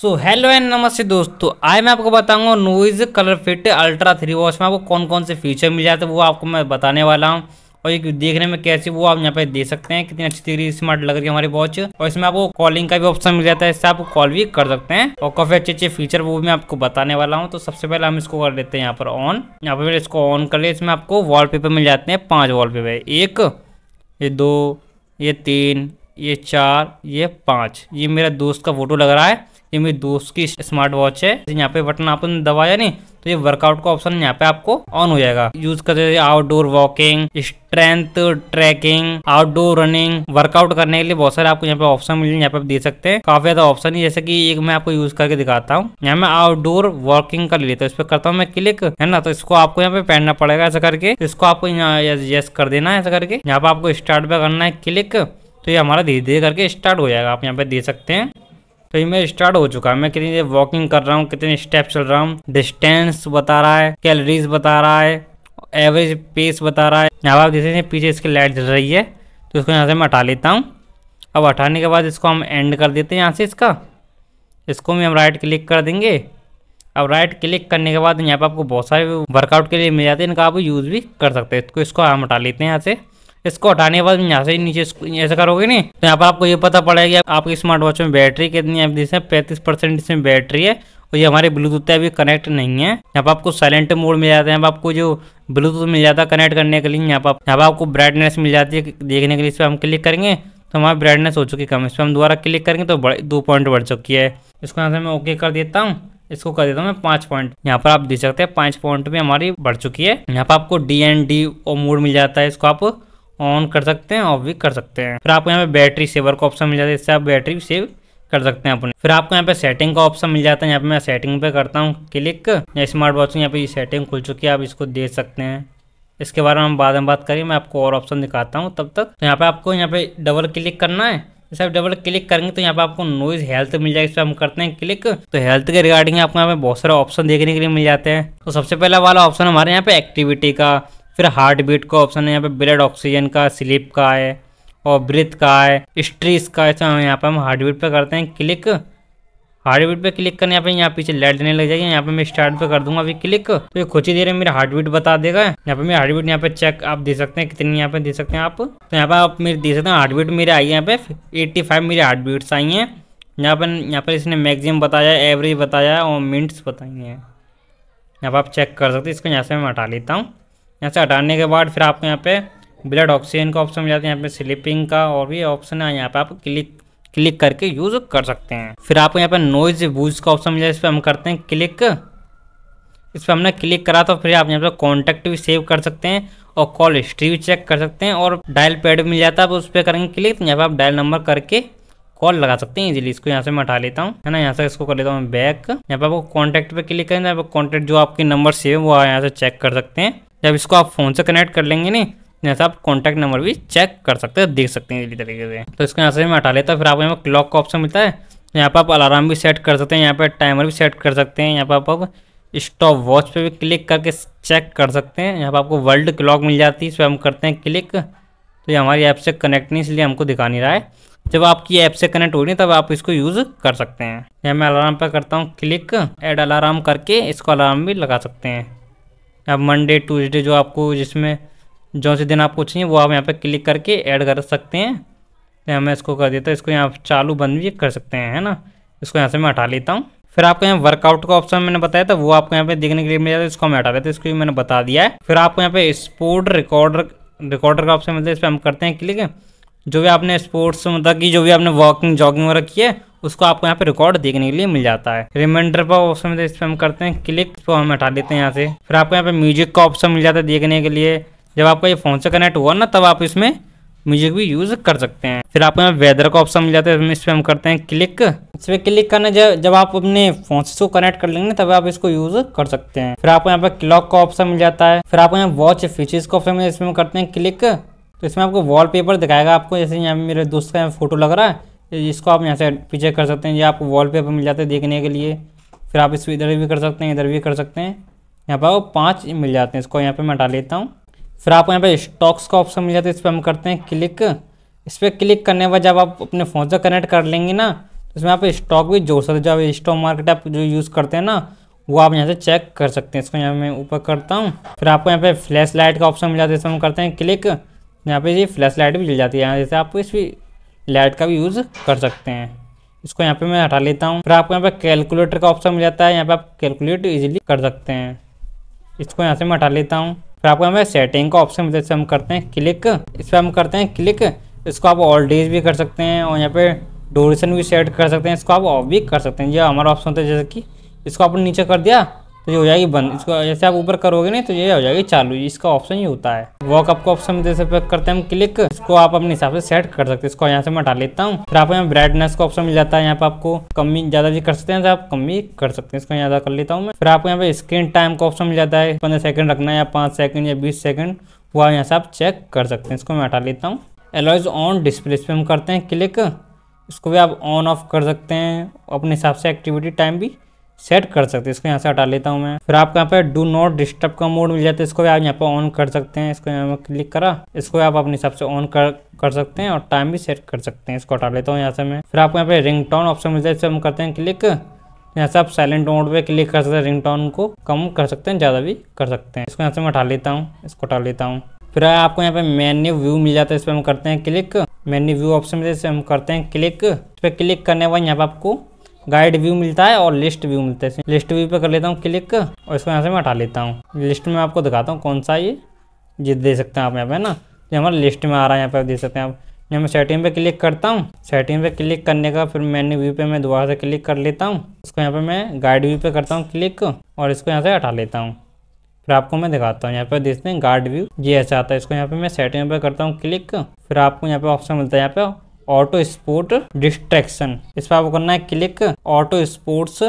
so hello and नमस्ते दोस्तों आज मैं आपको बताऊंगा Noise color fit ultra three watch में आपको कौन कौन से फीचर मिल जाते हैं वो आपको मैं बताने वाला हूँ और ये देखने में कैसी वो आप यहाँ पे देख सकते हैं कितनी अच्छी तरीके स्मार्ट लग रही है हमारी वॉच और इसमें आपको कॉलिंग का भी ऑप्शन मिल जाता है इससे आप कॉल भी कर सकते हैं और काफी अच्छे अच्छे फीचर वो भी मैं आपको बताने वाला हूँ तो सबसे पहले हम इसको कर लेते हैं यहाँ पर ऑन यहाँ पर इसको ऑन कर ले इसमें आपको वॉल मिल जाते हैं पाँच वॉल एक ये दो ये तीन ये चार ये पाँच ये मेरा दोस्त का फोटो लग रहा है ये मेरे दोस्त की स्मार्ट वॉच है यहाँ पे बटन आपने दबाया नहीं तो ये वर्कआउट का ऑप्शन यहाँ पे आपको ऑन हो जाएगा यूज करते outdoor walking strength tracking outdoor running workout करने के लिए बहुत सारे आपको यहाँ पे ऑप्शन मिले यहाँ पे आप दे सकते हैं काफी ज्यादा ऑप्शन है जैसे कि एक मैं आपको यूज करके दिखाता हूँ यहाँ मैं आउटडोर वॉकिंग कर लेता हूँ इस पर करता हूँ मैं क्लिक है ना तो इसको आपको यहाँ पे पहनना पड़ेगा ऐसा करके तो इसको आपको यस कर देना है ऐसा करके यहाँ पे आपको स्टार्ट पे करना है क्लिक तो ये हमारा धीरे धीरे करके स्टार्ट हो जाएगा आप यहाँ पे दे सकते हैं तो ये मैं स्टार्ट हो चुका है मैं कितनी देर वॉकिंग कर रहा हूँ कितने स्टेप चल रहा हूँ डिस्टेंस बता रहा है कैलरीज बता रहा है एवरेज पेस बता रहा है यहाँ आप देख हैं पीछे इसकी लाइट जल रही है तो इसको यहाँ से मैं हटा लेता हूँ अब हटाने के बाद इसको हम एंड कर देते हैं यहाँ से इसका इसको भी हम राइट क्लिक कर देंगे अब राइट क्लिक करने के बाद यहाँ पर आपको बहुत सारे वर्कआउट के लिए मिल जाते हैं इनका आप यूज़ भी कर सकते हैं इसको इसको हम हटा लेते हैं यहाँ से इसको हटाने के बाद यहाँ से नीचे ऐसा करोगे नहीं तो यहाँ पर आपको ये पता पड़ेगा आपकी स्मार्ट वॉच में बैटरी कितनी है जैसे पैंतीस परसेंट इसमें बैटरी है और ये हमारे ब्लूटूथ अभी कनेक्ट नहीं है यहाँ पर आपको साइलेंट मोड मिल जाता है यहाँ पर आपको जो ब्लूटूथ मिल जाता है कनेक्ट करने के लिए यहाँ पर यहाँ पर आपको ब्राइटनेस मिल जाती है देखने के लिए इस पर हम क्लिक करेंगे तो हमारी ब्राइटनेस हो चुकी है कम इस पर हम दोबारा क्लिक करेंगे तो दो पॉइंट बढ़ चुकी है इसको यहाँ से मैं ओके कर देता हूँ इसको कर देता हूँ मैं पाँच पॉइंट यहाँ पर आप देख सकते हैं पाँच पॉइंट में हमारी बढ़ चुकी है यहाँ पर आपको D N D O mode मिल जाता है इसको आप ऑन कर सकते हैं ऑफ भी कर सकते हैं फिर आपको यहाँ पे बैटरी सेवर का ऑप्शन मिल जाता है इससे आप बैटरी सेव कर सकते हैं अपने फिर आपको यहाँ पे सेटिंग का ऑप्शन मिल जाता है यहाँ पे मैं सेटिंग पे करता हूँ क्लिक या स्मार्ट वॉच यहाँ पे ये सेटिंग खुल चुकी है आप इसको देख सकते हैं इसके बारे में हम बाद में बात करें मैं आपको और ऑप्शन दिखाता हूँ तब तक तो यहाँ पे आपको यहाँ पे डबल क्लिक करना है जैसे आप डबल क्लिक करेंगे तो यहाँ पे आपको नॉइज हेल्थ मिल जाएगी इस पर हम करते हैं क्लिक तो हेल्थ के रिगार्डिंग आपको यहाँ पे बहुत सारे ऑप्शन देखने के लिए मिल जाते हैं तो सबसे पहला वाला ऑप्शन हमारे यहाँ पे एक्टिविटी का फिर हार्ट बीट का ऑप्शन है यहाँ पे ब्लड ऑक्सीजन का स्लिप का है और ब्रिथ का है स्ट्रीस का ऐसा यहाँ पर हम हार्ट बीट पर करते हैं क्लिक हार्ट बीट पर क्लिक करने यहाँ पे यहाँ पीछे लाइट देने लग जाएगी यहाँ पे मैं स्टार्ट पे कर दूंगा अभी क्लिक तो ये कुछ ही देर में मेरा हार्ट बीट बता देगा यहाँ पे मेरा हार्ट बीट यहाँ पे चेक आप दे सकते हैं कितनी यहाँ पे दे सकते हैं आप तो यहाँ पे आप मेरे दे सकते हैं हार्ट बीट मेरे आई है यहाँ पे एट्टी फाइव मेरे हार्ट बीट्स आई हैं यहाँ पर यहाँ पर इसने मैक्सिमम बताया एवरेज बताया और मिनट्स बताई हैं यहाँ पर आप चेक कर सकते हैं इसको यहाँ से मैं हटा लेता हूँ यहाँ से हटाने के बाद फिर आपको यहाँ पे ब्लड ऑक्सीजन का ऑप्शन मिल जाता है यहाँ पे स्लीपिंग का और भी ऑप्शन है यहाँ पे आप क्लिक क्लिक करके यूज कर सकते हैं फिर आपको यहाँ पे नॉइज बूज का ऑप्शन मिल जाए इस पर हम करते हैं क्लिक इस पर हमने क्लिक करा तो फिर आप यहाँ पे कॉन्टैक्ट भी सेव कर सकते हैं और कॉल हिस्ट्री भी चेक कर सकते हैं और डायल पैड मिल जाता है उस पर करेंगे क्लिक तो यहाँ पे आप डायल नंबर करके कॉल लगा सकते हैं इजीली इसको यहाँ से मैं हटा लेता हूँ है ना यहाँ से इसको कर लेता हूँ बैक यहाँ पे आपको कॉन्टैक्ट पे क्लिक करें यहाँ पे कॉन्टैक्ट जो आपके नंबर सेव है वो यहाँ से चेक कर सकते हैं जब इसको आप फ़ोन से कनेक्ट कर लेंगे नहीं जैसे तो आप कॉन्टैक्ट नंबर भी चेक कर सकते हैं देख सकते हैं इसी तरीके से तो इसको यहाँ से मैं हटा लेता हूँ फिर आपको यहाँ पर क्लॉक का ऑप्शन मिलता है यहाँ पर आप अलार्म भी सेट कर सकते हैं यहाँ पर टाइमर भी सेट कर सकते हैं यहाँ पर आप स्टॉप वॉच पे भी क्लिक करके चेक कर सकते हैं यहाँ पर आपको वर्ल्ड क्लॉक मिल जाती है इस पर हम करते हैं क्लिक तो ये हमारी ऐप से कनेक्ट नहीं इसलिए हमको दिखा नहीं रहा है जब आपकी ऐप से कनेक्ट हो रही तब आप इसको यूज़ कर सकते हैं यहाँ मैं अलार्म पर करता हूँ क्लिक एड अलार्म करके इसको अलार्म भी लगा सकते हैं यहाँ मंडे ट्यूजडे जो आपको जिसमें जो से दिन आपको चाहिए वो आप यहाँ पे क्लिक करके ऐड कर सकते हैं तो मैं इसको कर देता हूँ इसको यहाँ चालू बंद भी कर सकते हैं है ना इसको यहाँ से मैं हटा लेता हूँ फिर आपको यहाँ वर्कआउट का ऑप्शन मैंने बताया था वो आपको यहाँ पे देखने के लिए मिल जाता है इसको मैं हटा देता हूँ इसको भी मैंने बता दिया है फिर आपको यहाँ पे स्पोर्ट रिकॉर्डर रिकॉर्डर का ऑप्शन मिलता है इस पर हम करते हैं क्लिक जो भी आपने स्पोर्ट्स मतलब कि जो भी आपने वॉकिंग जॉगिंग वगैरह की है उसको आपको यहाँ पे रिकॉर्ड देखने के लिए मिल जाता है रिमाइंडर पर ऑप्शन इस पर हम करते हैं क्लिक तो हम हटा लेते हैं यहाँ से फिर आपको यहाँ पे म्यूजिक का ऑप्शन मिल जाता है देखने के लिए जब आपका ये फ़ोन से कनेक्ट हुआ ना तब आप इसमें म्यूजिक भी यूज़ कर सकते हैं फिर आपको यहाँ वेदर का ऑप्शन मिल जाता है इस पर हम करते हैं क्लिक इस पर क्लिक करने जब जब आप अपने फोन से इसको कनेक्ट कर लेंगे तब आप इसको यूज़ कर सकते हैं फिर आपको यहाँ पे क्लॉक का ऑप्शन मिल जाता है फिर आपको यहाँ वॉच फीचर्स का ऑप्शन इसमें इसमें करते हैं क्लिक तो इसमें आपको वॉलपेपर दिखाएगा आपको जैसे यहाँ मेरे दोस्त का फोटो लग रहा है इसको आप यहाँ से पीछे कर सकते हैं ये आपको वॉल पेपर मिल जाते हैं देखने के लिए फिर आप इसको इधर भी कर सकते हैं इधर भी कर सकते हैं यहाँ पर आपको पाँच मिल जाते हैं इसको यहाँ पर मैं हटा लेता हूँ फिर आपको यहाँ पर स्टॉक्स का ऑप्शन मिल जाता है इस पर हम करते हैं क्लिक इस पर क्लिक करने के बाद जब आप अपने फ़ोन से कनेक्ट कर लेंगे ना तो इसमें आप स्टॉक भी जोड़ सकते हैं जब स्टॉक मार्केट आप जो यूज़ करते हैं ना वो आप यहाँ से चेक कर सकते हैं इसको यहाँ मैं ऊपर करता हूँ फिर आपको यहाँ पे फ्लैश लाइट का ऑप्शन मिल जाता है इसमें हम करते हैं क्लिक यहाँ पे ये फ्लैश लाइट भी मिल जाती है यहाँ जैसे आपको इस लाइट का भी यूज़ कर सकते हैं इसको यहाँ पे मैं हटा लेता हूँ फिर आपको यहाँ पे कैलकुलेटर का ऑप्शन मिल जाता है यहाँ पे आप कैलकुलेट इजीली कर सकते हैं इसको यहाँ से मैं हटा लेता हूँ फिर आपको यहाँ पे सेटिंग का ऑप्शन मिलता है हम करते हैं क्लिक इस पर हम करते हैं क्लिक इसको आप ऑल डेज भी कर सकते हैं और यहाँ पे डोरेशन भी सेट कर सकते हैं इसको आप ऑफ भी कर सकते हैं ये हमारा ऑप्शन होता है जैसे कि इसको आपने नीचे कर दिया तो ये हो जाएगी बंद इसको जैसे आप ऊपर करोगे ना तो ये हो जाएगी चालू इसका ऑप्शन ही होता है वॉकअप का ऑप्शन जैसे पे करते हैं हम क्लिक इसको आप अपने हिसाब से सेट कर सकते हैं इसको यहाँ से मैं हटा लेता हूँ फिर आपको यहाँ ब्राइटनेस का ऑप्शन मिल जाता है यहाँ पे आपको कमी ज्यादा भी कर सकते हैं तो आप कम भी कर सकते हैं इसको ज्यादा कर लेता हूँ मैं फिर आपको यहाँ पे स्क्रीन टाइम का ऑप्शन मिल जाता है पंद्रह सेकंड रखना है या पाँच सेकंड या बीस सेकंड वो आप यहाँ से आप चेक कर सकते हैं इसको मैं हटा लेता हूँ एलॉइज ऑन डिस्प्ले पे हम करते हैं क्लिक इसको भी आप ऑन ऑफ कर सकते हैं अपने हिसाब से एक्टिविटी टाइम भी सेट कर सकते हैं इसको यहाँ से हटा लेता हूँ मैं फिर आपको यहाँ पे डू नॉट डिस्टर्ब का मोड मिल जाता है इसको भी आप यहाँ पे ऑन कर सकते हैं इसको यहाँ पर क्लिक करा इसको आप अपने हिसाब से ऑन कर कर सकते हैं और टाइम भी सेट कर सकते हैं इसको हटा लेता हूँ यहाँ से मैं फिर आपको यहाँ पे रिंग ऑप्शन मिल जाए इससे हम करते हैं क्लिक यहाँ से आप साइलेंट मोड पर क्लिक कर सकते हैं टॉन को कम कर सकते हैं ज़्यादा भी कर सकते हैं इसको यहाँ से मैं हटा लेता हूँ इसको हटा लेता हूँ फिर आपको यहाँ पे मेन्यू व्यू मिल जाता है इस पर हम करते हैं क्लिक मेन्यू व्यू ऑप्शन में जैसे हम करते हैं क्लिक इस पर क्लिक करने के बाद यहाँ पे आपको गाइड व्यू मिलता है और लिस्ट व्यू मिलता है लिस्ट व्यू पे कर लेता हूँ क्लिक और इसको यहाँ से मैं हटा लेता हूँ लिस्ट में आपको दिखाता हूँ कौन सा ये ये दे सकते हैं आप यहाँ पे ना ये हमारा लिस्ट में आ रहा है यहाँ पे आप दे सकते हैं आप यहाँ मैं सेटिंग पे क्लिक करता हूँ सेटिंग पे क्लिक करने का फिर मैन्यू व्यू पे मैं दोबारा से क्लिक कर लेता हूँ इसको यहाँ पे मैं गाइड व्यू पे करता हूँ क्लिक और इसको यहाँ से हटा लेता हूँ फिर आपको मैं दिखाता हूँ यहाँ पे देखते हैं गार्ड व्यू ये ऐसा आता है इसको यहाँ पे मैं सेटिंग पे करता हूँ क्लिक फिर आपको यहाँ पे ऑप्शन मिलता है यहाँ पे ऑटो स्पोर्ट डिस्ट्रैक्शन इस पर आपको करना है क्लिक ऑटो स्पोर्ट्स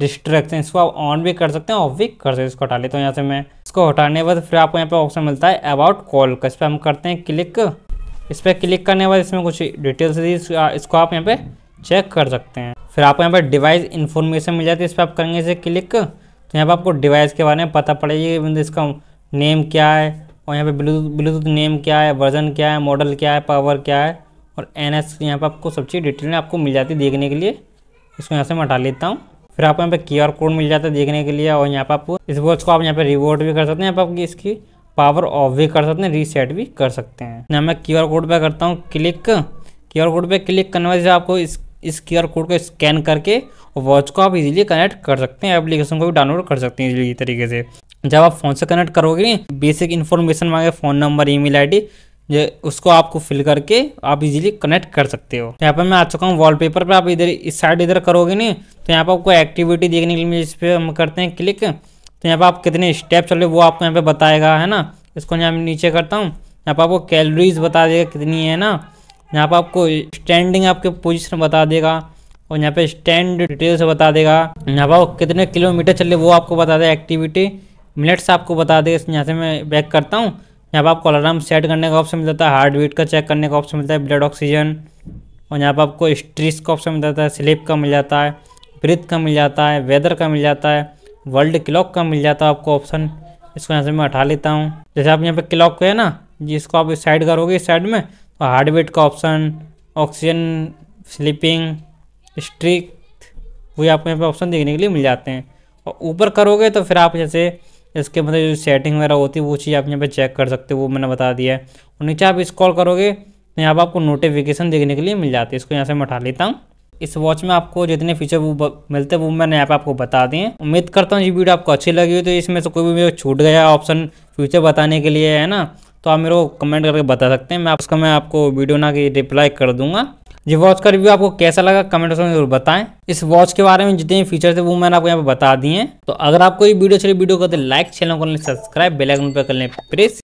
डिस्ट्रैक्शन इसको आप ऑन भी कर सकते हैं ऑफ भी कर सकते हैं इसको हटा लेते हैं यहाँ से मैं इसको हटाने के बाद फिर आपको यहाँ पे ऑप्शन मिलता है अबाउट कॉल का इस पर हम करते हैं क्लिक इस पर क्लिक करने के बाद इसमें कुछ डिटेल्स दी इसको आप यहाँ पे चेक कर सकते हैं फिर आपको यहाँ पर डिवाइस इन्फॉर्मेशन मिल जाती है इस पर आप करेंगे इसे क्लिक तो यहाँ पर आपको डिवाइस के बारे में पता पड़ेगी इसका नेम क्या है और यहाँ पे ब्लूटूथ ब्लूटूथ नेम क्या है वर्जन क्या है मॉडल क्या है पावर क्या है और एन एस यहाँ पर आपको सब चीज़ डिटेल में आपको मिल जाती है देखने के लिए इसको यहाँ से मैं हटा लेता हूँ फिर आपको यहाँ पे क्यू कोड मिल जाता है देखने के लिए और यहाँ पर आप इस वॉच को आप यहाँ पे रिवोट भी कर सकते हैं यहाँ पर आपकी इसकी पावर ऑफ भी कर सकते हैं रीसेट भी कर सकते हैं यहाँ मैं क्यू कोड पर करता हूँ क्लिक क्यू कोड पर क्लिक करने से आपको इस इस क्यू कोड को स्कैन करके वॉच को आप इजीली कनेक्ट कर सकते हैं एप्लीकेशन को भी डाउनलोड कर सकते हैं इजीली तरीके से जब आप फ़ोन से कनेक्ट करोगे बेसिक इन्फॉर्मेशन मांगे फ़ोन नंबर ईमेल आईडी ये उसको आपको फिल करके आप इजीली कनेक्ट कर सकते हो तो यहाँ पर मैं आ चुका हूँ वॉलपेपर पे आप इधर इस साइड इधर करोगे नहीं तो यहाँ पर आपको एक्टिविटी देखने के लिए इस पर हम करते हैं क्लिक तो यहाँ पर आप कितने स्टेप चले वो आपको यहाँ पे बताएगा है ना इसको यहाँ नीचे करता हूँ यहाँ पर आपको कैलोरीज बता देगा कितनी है ना यहाँ पर आपको स्टैंडिंग आपके पोजिशन बता देगा और यहाँ पर स्टैंड डिटेल्स बता देगा यहाँ पर आपको कितने किलोमीटर चले वो आपको बता देगा एक्टिविटी मिनट्स आपको बता देगा यहाँ से मैं बैक करता हूँ यहाँ पर आपको अलार्म सेट करने का ऑप्शन मिल जाता है हार्ट बीट का चेक करने का ऑप्शन मिलता है ब्लड ऑक्सीजन और यहाँ पर आपको स्ट्रेस का ऑप्शन मिल जाता है स्लिप का मिल जाता है ब्रिथ का मिल जाता है वेदर का मिल जाता है वर्ल्ड क्लॉक का मिल जाता है आपको ऑप्शन इसको यहाँ से मैं उठा लेता हूँ जैसे आप यहाँ पर क्लॉक को है ना जिसको आप इस साइड करोगे इस साइड में तो हार्ट बीट का ऑप्शन ऑक्सीजन स्लीपिंग स्ट्रिक वही आपको यहाँ पे ऑप्शन देखने के लिए मिल जाते हैं और ऊपर करोगे तो फिर आप जैसे इसके मतलब जो सेटिंग वगैरह होती है वो चीज़ आप यहाँ पे चेक कर सकते हो वो मैंने बता दिया है और नीचे आप स्क्रॉल करोगे तो यहाँ पर आपको नोटिफिकेशन देखने के लिए मिल जाती है इसको यहाँ से मैं उठा लेता हूँ इस वॉच में आपको जितने फीचर वो मिलते हैं वो मैंने यहाँ पे आपको बता दिए उम्मीद करता हूँ ये वीडियो आपको अच्छी लगी हो तो इसमें से कोई भी छूट गया ऑप्शन फ्यूचर बताने के लिए है ना तो आप मेरे को कमेंट करके बता सकते हैं मैं उसका मैं आपको वीडियो ना कि रिप्लाई कर दूँगा ये वॉच का रिव्यू आपको कैसा लगा कमेंट में जरूर बताएं इस वॉच के बारे में जितने फीचर है वो मैंने आपको यहाँ पे बता दिए हैं तो अगर आपको ये वीडियो अच्छी वीडियो करते लाइक चैनल को सब्सक्राइब बेलाइकन पर कर लें प्रेस